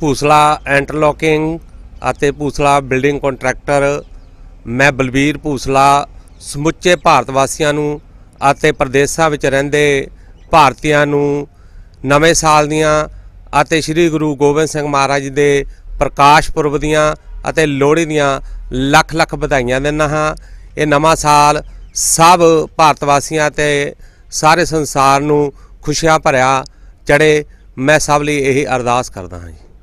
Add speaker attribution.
Speaker 1: ਭੂਸਲਾ ਐਂਟਰਲੋਕਿੰਗ ਅਤੇ ਭੂਸਲਾ building contractor ਮੈਂ ਬਲਬੀਰ ਭੂਸਲਾ ਸਮੁੱਚੇ ਭਾਰਤ ਵਾਸੀਆਂ ਨੂੰ ਅਤੇ ਪ੍ਰਦੇਸ਼ਾਂ ਵਿੱਚ ਰਹਿੰਦੇ ਭਾਰਤੀਆਂ ਨੂੰ ਨਵੇਂ ਸਾਲ ਦੀਆਂ ਅਤੇ ਸ੍ਰੀ ਗੁਰੂ ਗੋਬਿੰਦ ਸਿੰਘ ਮਹਾਰਾਜ ਦੇ ਪ੍ਰਕਾਸ਼ ਪੁਰਬ ਦੀਆਂ ਅਤੇ ਲੋਹੜੀ ਦੀਆਂ ਲੱਖ ਲੱਖ ਵਧਾਈਆਂ ਦਿੰਦਾ ਹਾਂ ਇਹ ਨਵਾਂ ਸਾਲ ਸਭ ਭਾਰਤ ਵਾਸੀਆਂ ਤੇ ਸਾਰੇ ਸੰਸਾਰ ਨੂੰ ਖੁਸ਼ੀਆਂ ਭਰਿਆ ਚੜੇ ਮੈਂ ਸਭ ਲਈ ਇਹ ਅਰਦਾਸ ਕਰਦਾ ਹਾਂ ਜੀ